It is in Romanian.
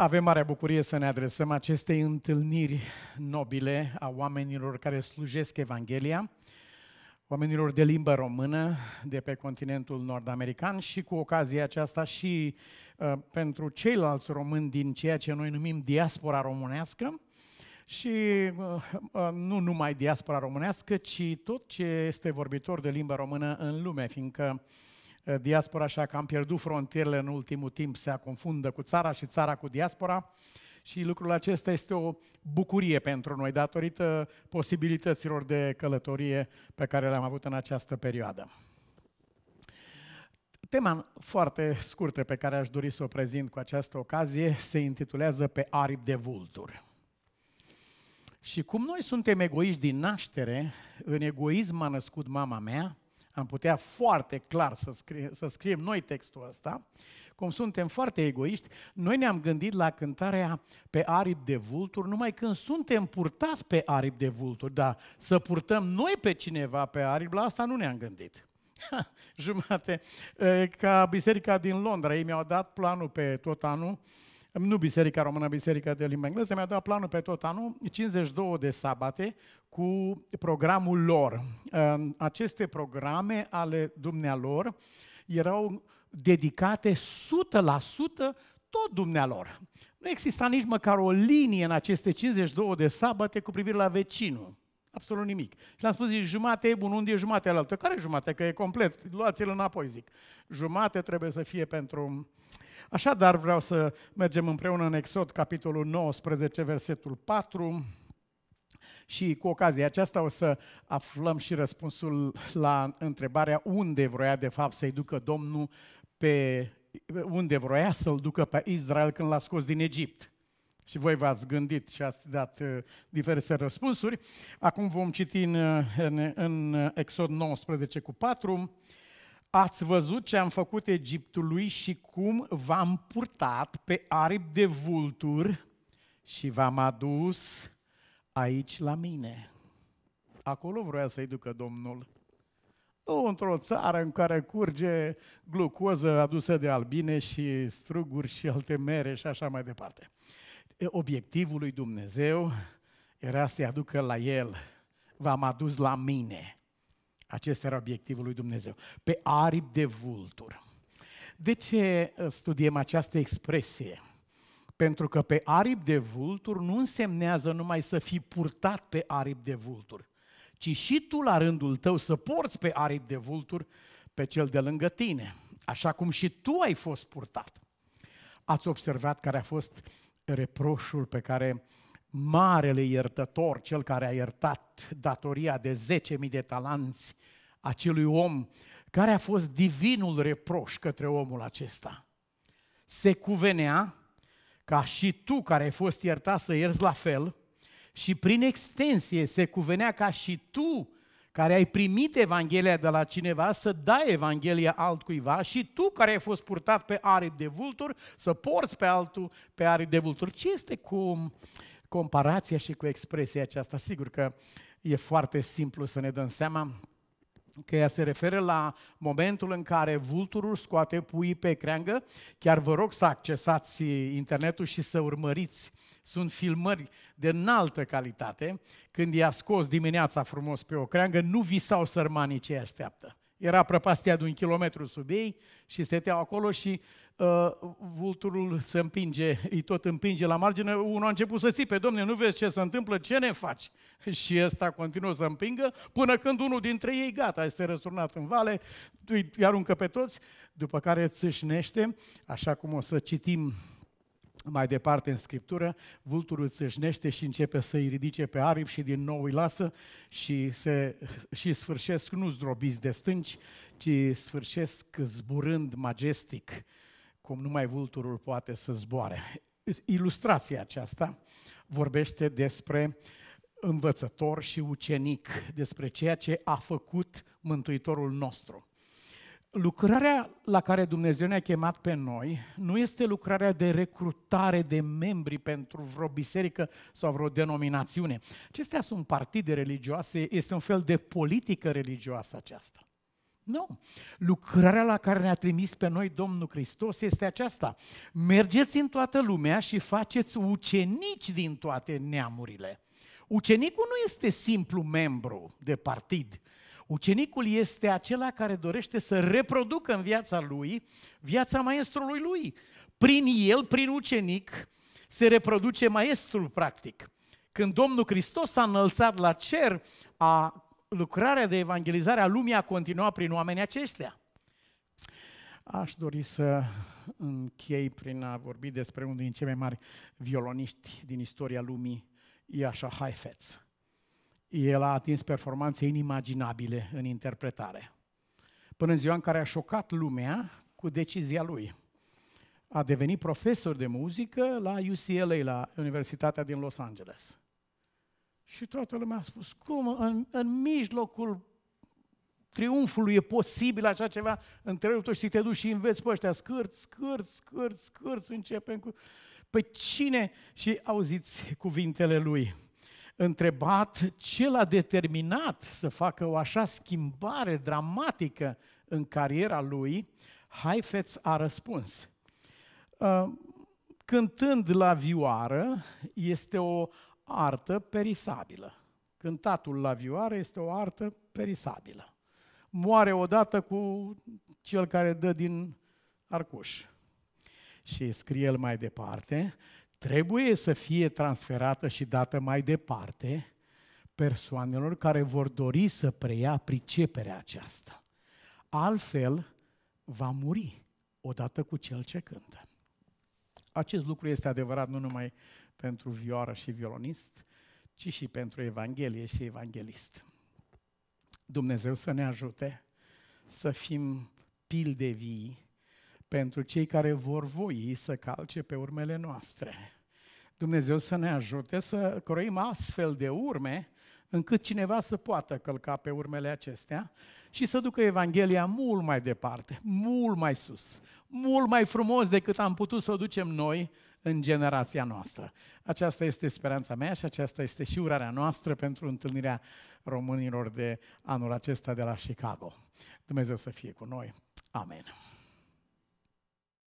Avem mare bucurie să ne adresăm acestei întâlniri nobile a oamenilor care slujesc Evanghelia, oamenilor de limbă română de pe continentul nord-american și cu ocazia aceasta și uh, pentru ceilalți români din ceea ce noi numim diaspora românească și uh, uh, nu numai diaspora românească, ci tot ce este vorbitor de limbă română în lume, fiindcă uh, Eh, diaspora, așa că am pierdut frontierele în ultimul timp, se confundă cu țara și țara cu diaspora. Și lucrul acesta este o bucurie pentru noi, datorită posibilităților de călătorie pe care le-am avut în această perioadă. Tema foarte scurtă pe care aș dori să o prezint cu această ocazie se intitulează Pe aripi de vulturi. Și cum noi suntem egoiști din naștere, în egoism a născut mama mea, am putea foarte clar să, scrie, să scriem noi textul ăsta, cum suntem foarte egoiști, noi ne-am gândit la cântarea pe aripi de vulturi numai când suntem purtați pe aripi de vulturi, dar să purtăm noi pe cineva pe aripi, la asta nu ne-am gândit. Ha, jumate, ca biserica din Londra, ei mi-au dat planul pe tot anul, nu Biserica Română, Biserica de Limba Engleză, mi-a dat planul pe tot anul, 52 de sabate cu programul lor. Aceste programe ale dumnealor erau dedicate 100% tot dumnealor. Nu exista nici măcar o linie în aceste 52 de sabate cu privire la vecinul. Absolut nimic. Și l am spus, zic, jumate e bun, unde e jumate altă? Care e jumate? Că e complet, luați-l înapoi, zic. Jumate trebuie să fie pentru... Așadar vreau să mergem împreună în Exod, capitolul 19, versetul 4. Și cu ocazia aceasta o să aflăm și răspunsul la întrebarea unde vroia de fapt să-i ducă Domnul pe unde vroia să-l ducă pe Israel când l-a scos din Egipt. Și voi v-ați gândit și ați dat uh, diverse răspunsuri. Acum vom citi în, uh, în, în uh, Exod 19 cu 4. Ați văzut ce am făcut Egiptului și cum v-am purtat pe aripi de vulturi și v-am adus aici la mine. Acolo vroia să-i ducă Domnul. Nu într-o țară în care curge glucoză adusă de albine și struguri și alte mere și așa mai departe obiectivul lui Dumnezeu era să-i aducă la el. V-am adus la mine. Acesta era obiectivul lui Dumnezeu. Pe aripi de vultur. De ce uh, studiem această expresie? Pentru că pe aripi de vultur nu însemnează numai să fii purtat pe aripi de vultur, ci și tu la rândul tău să porți pe aripi de vultur pe cel de lângă tine, așa cum și tu ai fost purtat. Ați observat care a fost reproșul pe care marele iertător, cel care a iertat datoria de 10.000 de talanți acelui om, care a fost divinul reproș către omul acesta. Se cuvenea ca și tu care ai fost iertat să ierzi la fel și prin extensie se cuvenea ca și tu care ai primit Evanghelia de la cineva, să dai Evanghelia altcuiva și tu care ai fost purtat pe aripi de vulturi, să porți pe altul pe aripi de vulturi. Ce este cu comparația și cu expresia aceasta? Sigur că e foarte simplu să ne dăm seama că ea se referă la momentul în care vulturul scoate puii pe creangă. Chiar vă rog să accesați internetul și să urmăriți. Sunt filmări de înaltă calitate. Când i-a scos dimineața frumos pe o creangă, nu visau sărmanii ce așteaptă. Era prăpastia de un kilometru sub ei și stăteau acolo și Ă, vulturul se împinge, îi tot împinge la margine, unul a început să țipe, domne, nu vezi ce se întâmplă, ce ne faci? Și ăsta continuă să împingă, până când unul dintre ei, gata, este răsturnat în vale, îi aruncă pe toți, după care țâșnește, așa cum o să citim mai departe în Scriptură, vulturul țâșnește și începe să îi ridice pe aripi și din nou îi lasă și, se, și sfârșesc nu zdrobiți de stânci, ci sfârșesc zburând majestic cum numai vulturul poate să zboare. Ilustrația aceasta vorbește despre învățător și ucenic, despre ceea ce a făcut Mântuitorul nostru. Lucrarea la care Dumnezeu ne-a chemat pe noi nu este lucrarea de recrutare de membri pentru vreo biserică sau vreo denominațiune. Acestea sunt partide religioase, este un fel de politică religioasă aceasta. Nu. Lucrarea la care ne-a trimis pe noi Domnul Hristos este aceasta. Mergeți în toată lumea și faceți ucenici din toate neamurile. Ucenicul nu este simplu membru de partid. Ucenicul este acela care dorește să reproducă în viața lui viața maestrului lui. Prin el, prin ucenic, se reproduce maestrul practic. Când Domnul Hristos s-a înălțat la cer, a lucrarea de evangelizare a lumii a continuat prin oamenii aceștia. Aș dori să închei prin a vorbi despre unul din cei mai mari violoniști din istoria lumii, Iașa Haifetz. El a atins performanțe inimaginabile în interpretare, până în ziua în care a șocat lumea cu decizia lui. A devenit profesor de muzică la UCLA, la Universitatea din Los Angeles. Și toată lumea a spus, cum în, în mijlocul triumfului e posibil așa ceva? tot și te duci și înveți pe ăștia, scârț, scârț, scârț, scârț, începem cu... Pe păi cine? Și auziți cuvintele lui întrebat ce l-a determinat să facă o așa schimbare dramatică în cariera lui, Haifetz a răspuns. Ă, cântând la vioară, este o artă perisabilă. Cântatul la vioară este o artă perisabilă. Moare odată cu cel care dă din arcuș. Și scrie el mai departe, trebuie să fie transferată și dată mai departe persoanelor care vor dori să preia priceperea aceasta. Altfel, va muri odată cu cel ce cântă. Acest lucru este adevărat nu numai pentru vioară și violonist, ci și pentru Evanghelie și evanghelist. Dumnezeu să ne ajute să fim pilde vii pentru cei care vor voi să calce pe urmele noastre. Dumnezeu să ne ajute să croim astfel de urme încât cineva să poată călca pe urmele acestea și să ducă Evanghelia mult mai departe, mult mai sus, mult mai frumos decât am putut să o ducem noi în generația noastră. Aceasta este speranța mea și aceasta este și urarea noastră pentru întâlnirea românilor de anul acesta de la Chicago. Dumnezeu să fie cu noi. Amen.